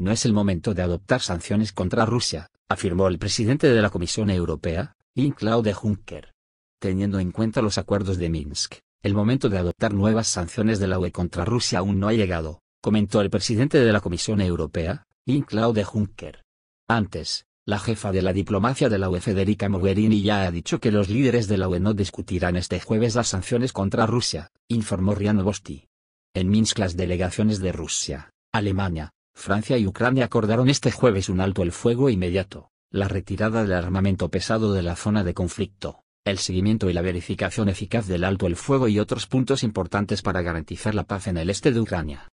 No es el momento de adoptar sanciones contra Rusia, afirmó el presidente de la Comisión Europea, Jean-Claude Juncker. Teniendo en cuenta los acuerdos de Minsk, el momento de adoptar nuevas sanciones de la UE contra Rusia aún no ha llegado, comentó el presidente de la Comisión Europea, Jean-Claude Juncker. Antes, la jefa de la diplomacia de la UE Federica Mogherini ya ha dicho que los líderes de la UE no discutirán este jueves las sanciones contra Rusia, informó Rianovosti. Bosti. En Minsk las delegaciones de Rusia, Alemania, Francia y Ucrania acordaron este jueves un alto el fuego inmediato, la retirada del armamento pesado de la zona de conflicto, el seguimiento y la verificación eficaz del alto el fuego y otros puntos importantes para garantizar la paz en el este de Ucrania.